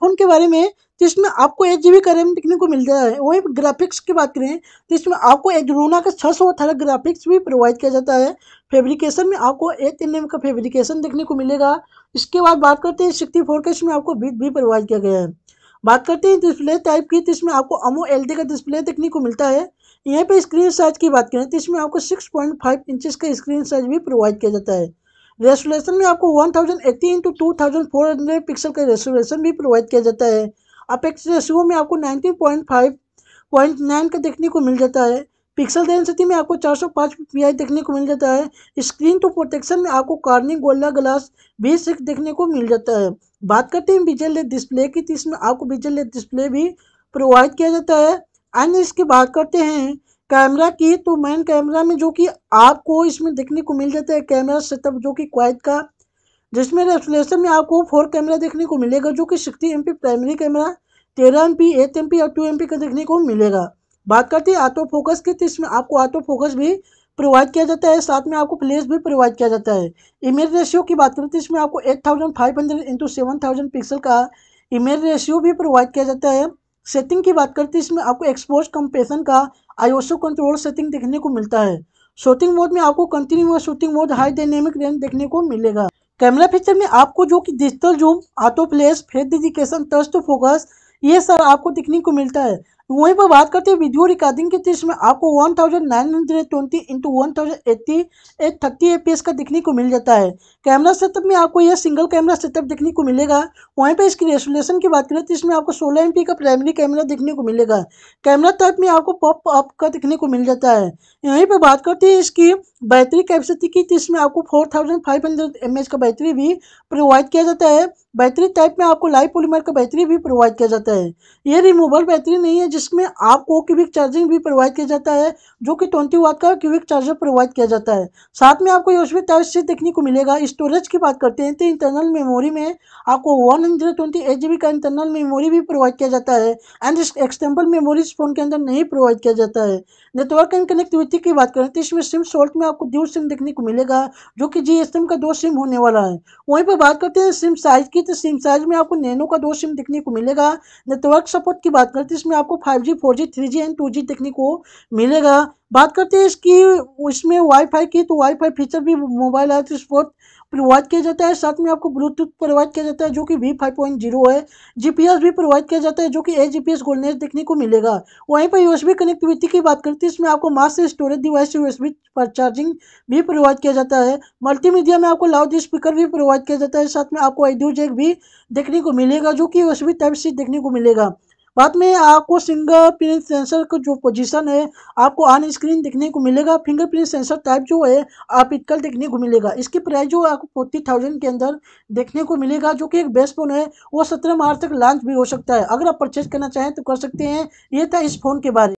phone के बारे में जिसमें आपको एक जी का रैम देखने को मिल जाता है वही ग्राफिक्स की बात करें तो इसमें आपको एक रोना का छः सौ अठारह ग्राफिक्स भी प्रोवाइड किया जाता है फेब्रिकेशन में आपको एक एन एम का फेब्रिकेशन देखने को मिलेगा इसके बाद बात करते हैं सिक्सटी फोर का इसमें आपको बीट भी प्रोवाइड किया गया है बात करते हैं डिस्प्ले टाइप की तो इसमें आपको अमो एल का डिस्प्ले देखने को मिलता है यहाँ पे स्क्रीन साइज की बात करें तो इसमें आपको सिक्स पॉइंट फाइव इंचज़ का स्क्रीन साइज भी प्रोवाइड किया जाता है रेसोलेशन में आपको one thousand eighty into two thousand four hundred pixel का रेसोलेशन भी प्रोवाइड किया जाता है अपेक्स रेशियो में आपको nineteen point five point nine का देखने को मिल जाता है पिक्सल डेंसिटी में आपको पी आई oh देखने को मिल जाता है स्क्रीन टू प्रोटेक्शन में आपको कार्निंग गोल्ला ग्लास बीस देखने को मिल जाता है बात करते हैं विजल लेट डिस्प्ले की तो इसमें आपको विजल लेट डिस्प्ले भी प्रोवाइड किया जाता है एंड इसकी बात करते हैं कैमरा की तो मेन कैमरा में जो कि आपको इसमें देखने को मिल जाता है कैमरा सेटअप जो कि क्वाइट का जिसमें रेफ्लेशन में आपको फोर कैमरा देखने को मिलेगा जो कि सिक्सटी एम प्राइमरी कैमरा तेरह एम पी एट एम और टू एम का देखने को मिलेगा बात करते हैं ऑटो फोकस की तो इसमें आपको ऑटो फोकस भी प्रोवाइड किया जाता है साथ में आपको प्लेस भी प्रोवाइड किया जाता है इमेज रेशियो की बात करें तो इसमें आपको eight thousand five hundred into seven thousand pixel का इमेज रेशियो भी प्रोवाइड किया जाता है सेटिंग की बात करते हैं तो इसमें आपको एक्सपोज कंपेशन का आईओसो कंट्रोल सेटिंग देखने को मिलता है शूटिंग मोड में आपको continuous shooting mode high dynamic range देखने को मिलेगा कैमरा फीचर में आपको जो कि digital zoom auto flash face detection touch focus ये सर आपको देखने को मिलता है वहीं पर बात करते हैं वीडियो रिकॉर्डिंग की तो इसमें आपको 1920 thousand nine hundred twenty into one thousand eighty at thirty a का देखने को मिल जाता है कैमरा सेटअप में आपको यह सिंगल कैमरा सेटअप देखने को मिलेगा वहीं पर इसकी रेसोलेशन की बात करें तो इसमें आपको सोलह एम का प्राइमरी कैमरा देखने को मिलेगा कैमरा टाइप में आपको पॉप अप का देखने को मिल जाता है यहीं पर बात करते हैं इसकी बैटरी कैपेसिटी की जिसमें तो आपको four thousand five hundred M H का बैटरी भी प्रोवाइड किया जाता है बैटरी टाइप में आपको लाइव पोलीमर का बैटरी भी प्रोवाइड किया जाता है ये रिमूवल बैटरी नहीं है जिसमें आपको क्यूबिक चार्जिंग भी प्रोवाइड किया जाता है जो कि ट्वेंटी वाट का क्यूबिक चार्जर प्रोवाइड किया जाता है साथ में आपको यूएसबी टाइप से देखने को मिलेगा स्टोरेज की बात करते हैं तो इंटरनल मेमोरी में आपको one hundred twenty eight G B का इंटरनल मेमोरी भी प्रोवाइड किया जाता है एंड एक्सटेम्पल मेमोरी इस फोन के अंदर नहीं प्रोवाइड किया जाता है नेटवर्क एंड कनेक्टिविटी की बात करें तो इसमें सिम सोल्ट में आपको दो सिम देखने को मिलेगा जो कि जी का दो सिम होने वाला है वहीं पर बात करते हैं सिम साइज की तो सिम साइज में आपको नैनो का दो सिम देखने को मिलेगा नेटवर्क सपोर्ट की बात करते हैं इसमें आपको five G four G three G and two G देखने को मिलेगा बात करते हैं इसकी उसमें वाईफाई की तो वाईफाई फीचर भी मोबाइल अर्थ स्पोर्ट प्रोवाइड किया जाता है साथ में आपको ब्लूटूथ प्रोवाइड किया जाता है जो कि वी फाइव पॉइंट जीरो है जीपीएस भी प्रोवाइड किया जाता है जो कि ए जीपीएस गोल्डनेस देखने को मिलेगा वहीं पर यूएसबी कनेक्टिविटी की बात करते हैं इसमें आपको मास्टर स्टोरेज डिवाइस यूएसबी पर चार्जिंग भी प्रोवाइड किया जाता है मल्टीमीडिया में आपको लाउड स्पीकर भी प्रोवाइड किया जाता है साथ में आपको आइडियो जेक भी देखने को मिलेगा जो कि यूएसबी टाइप सी देखने को मिलेगा बाद में आपको फिंगर प्रिंट सेंसर का जो पोजीशन है आपको ऑन स्क्रीन देखने को मिलेगा फिंगर प्रिंट सेंसर टाइप जो है आप इक्कल देखने को मिलेगा इसकी प्राइस जो आपको फोर्टी थाउजेंड के अंदर देखने को मिलेगा जो कि एक बेस्ट फ़ोन है वो सत्रह मार्च तक लॉन्च भी हो सकता है अगर आप परचेज करना चाहें तो कर सकते हैं ये था इस फ़ोन के बारे में